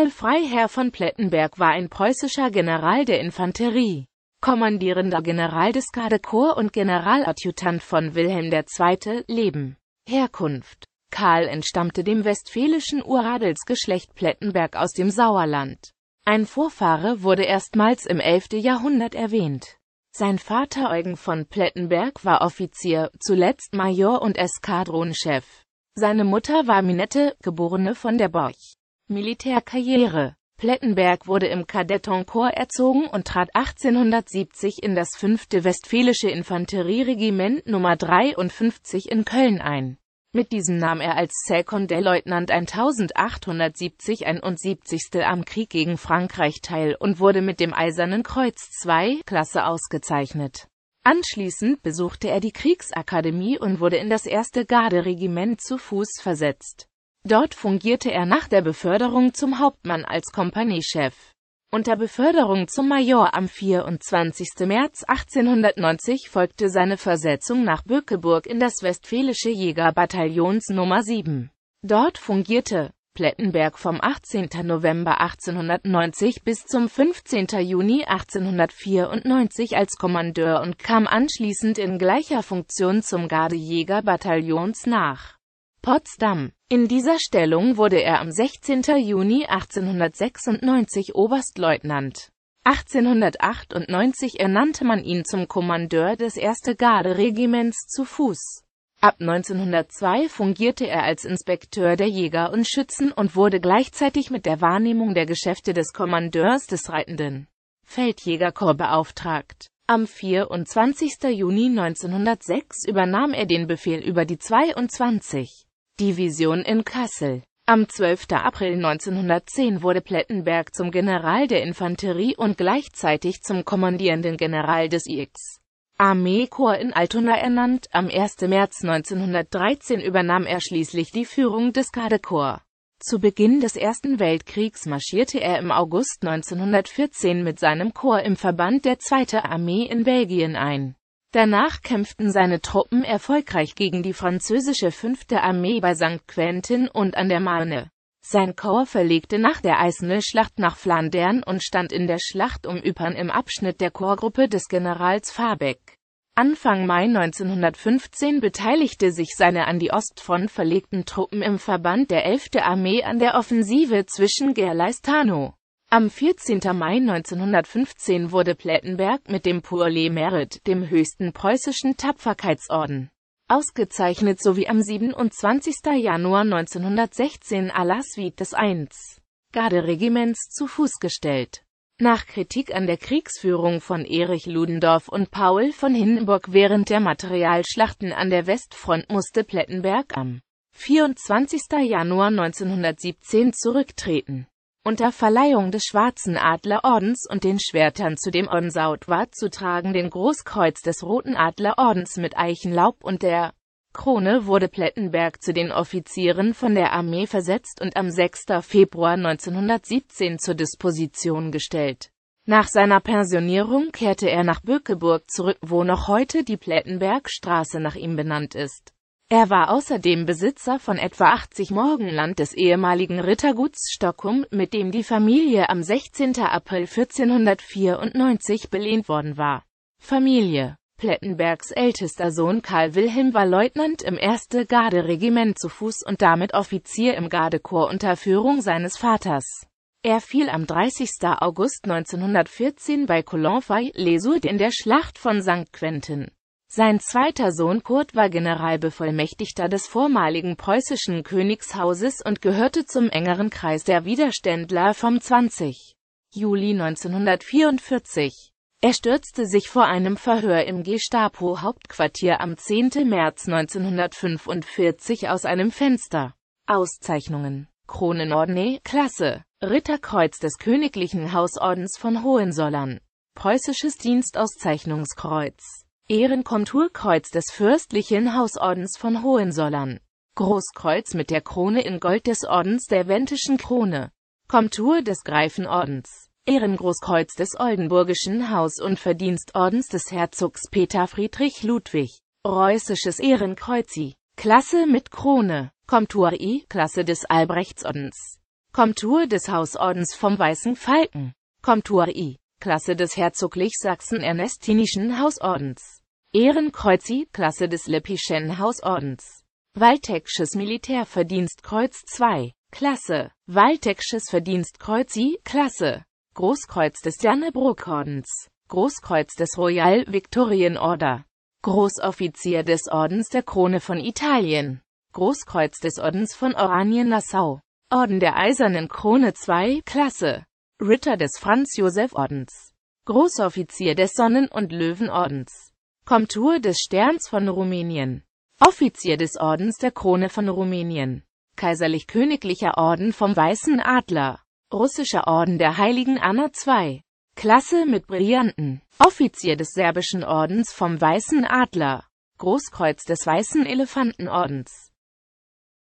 Karl Freiherr von Plettenberg war ein preußischer General der Infanterie, kommandierender General des Gardekorps und Generaladjutant von Wilhelm II. Leben. Herkunft Karl entstammte dem westfälischen Uradelsgeschlecht Plettenberg aus dem Sauerland. Ein Vorfahre wurde erstmals im 11. Jahrhundert erwähnt. Sein Vater Eugen von Plettenberg war Offizier, zuletzt Major und Eskadronchef. Seine Mutter war Minette, geborene von der Borch. Militärkarriere Plettenberg wurde im Kadettenkorps erzogen und trat 1870 in das 5. Westfälische Infanterieregiment Nummer 53 in Köln ein. Mit diesem nahm er als Secondairleutnant 1870 71. am Krieg gegen Frankreich teil und wurde mit dem Eisernen Kreuz II Klasse ausgezeichnet. Anschließend besuchte er die Kriegsakademie und wurde in das 1. Garderegiment zu Fuß versetzt. Dort fungierte er nach der Beförderung zum Hauptmann als Kompaniechef. Unter Beförderung zum Major am 24. März 1890 folgte seine Versetzung nach Bökeburg in das Westfälische Jägerbataillons Nummer 7. Dort fungierte Plettenberg vom 18. November 1890 bis zum 15. Juni 1894 als Kommandeur und kam anschließend in gleicher Funktion zum Gardejägerbataillons nach. Potsdam. In dieser Stellung wurde er am 16. Juni 1896 Oberstleutnant. 1898 ernannte man ihn zum Kommandeur des 1. Garderegiments zu Fuß. Ab 1902 fungierte er als Inspekteur der Jäger und Schützen und wurde gleichzeitig mit der Wahrnehmung der Geschäfte des Kommandeurs des reitenden Feldjägerkorps beauftragt. Am 24. Juni 1906 übernahm er den Befehl über die 22 Division in Kassel. Am 12. April 1910 wurde Plettenberg zum General der Infanterie und gleichzeitig zum kommandierenden General des IX. Armeekorps in Altona ernannt. Am 1. März 1913 übernahm er schließlich die Führung des Gardekorps. Zu Beginn des Ersten Weltkriegs marschierte er im August 1914 mit seinem Korps im Verband der Zweite Armee in Belgien ein. Danach kämpften seine Truppen erfolgreich gegen die französische 5. Armee bei St. Quentin und an der Marne. Sein Korps verlegte nach der Eisenel-Schlacht nach Flandern und stand in der Schlacht um Ypern im Abschnitt der Korpsgruppe des Generals Fabeck. Anfang Mai 1915 beteiligte sich seine an die Ostfront verlegten Truppen im Verband der 11. Armee an der Offensive zwischen Gerleistano am 14. Mai 1915 wurde Plettenberg mit dem Pour les Mérites, dem höchsten preußischen Tapferkeitsorden, ausgezeichnet sowie am 27. Januar 1916 à la Suite des 1. Garderegiments zu Fuß gestellt. Nach Kritik an der Kriegsführung von Erich Ludendorff und Paul von Hindenburg während der Materialschlachten an der Westfront musste Plettenberg am 24. Januar 1917 zurücktreten. Unter Verleihung des Schwarzen Adlerordens und den Schwertern zu dem Onsaut war zu tragen den Großkreuz des Roten Adlerordens mit Eichenlaub und der Krone wurde Plettenberg zu den Offizieren von der Armee versetzt und am 6. Februar 1917 zur Disposition gestellt. Nach seiner Pensionierung kehrte er nach Bökeburg zurück, wo noch heute die Plettenbergstraße nach ihm benannt ist er war außerdem Besitzer von etwa 80 Morgenland des ehemaligen Ritterguts Stockholm, mit dem die Familie am 16. April 1494 belehnt worden war. Familie Plettenbergs ältester Sohn Karl Wilhelm war Leutnant im 1. Garderegiment zu Fuß und damit Offizier im Gardekorps unter Führung seines Vaters. Er fiel am 30. August 1914 bei Colonfay, Les in der Schlacht von St. Quentin. Sein zweiter Sohn Kurt war Generalbevollmächtigter des vormaligen preußischen Königshauses und gehörte zum engeren Kreis der Widerständler vom 20. Juli 1944. Er stürzte sich vor einem Verhör im Gestapo-Hauptquartier am 10. März 1945 aus einem Fenster. Auszeichnungen Kronenordne, Klasse, Ritterkreuz des Königlichen Hausordens von Hohensollern Preußisches Dienstauszeichnungskreuz Ehrenkonturkreuz des Fürstlichen Hausordens von Hohensollern. Großkreuz mit der Krone in Gold des Ordens der Wentischen Krone. Komtur des Greifenordens. Ehrengroßkreuz des Oldenburgischen Haus- und Verdienstordens des Herzogs Peter Friedrich Ludwig. Preußisches Ehrenkreuzi. Klasse mit Krone. Komtur I. Klasse des Albrechtsordens. Komtur des Hausordens vom Weißen Falken. Komtur I. Klasse des Herzoglich Sachsen-Ernestinischen Hausordens. Ehrenkreuzi-Klasse des Lepischen Hausordens. Waltecksches Militärverdienstkreuz 2, Klasse. Waltecksches Verdienstkreuz-Klasse. Großkreuz des Dannebrogordens. Großkreuz des Royal Victorian Order. Großoffizier des Ordens der Krone von Italien. Großkreuz des Ordens von Oranien-Nassau. Orden der Eisernen Krone 2, Klasse. Ritter des Franz-Josef-Ordens. Großoffizier des Sonnen- und Löwenordens. Komtur des Sterns von Rumänien Offizier des Ordens der Krone von Rumänien Kaiserlich-Königlicher Orden vom Weißen Adler Russischer Orden der Heiligen Anna II Klasse mit Brillanten Offizier des Serbischen Ordens vom Weißen Adler Großkreuz des Weißen Elefantenordens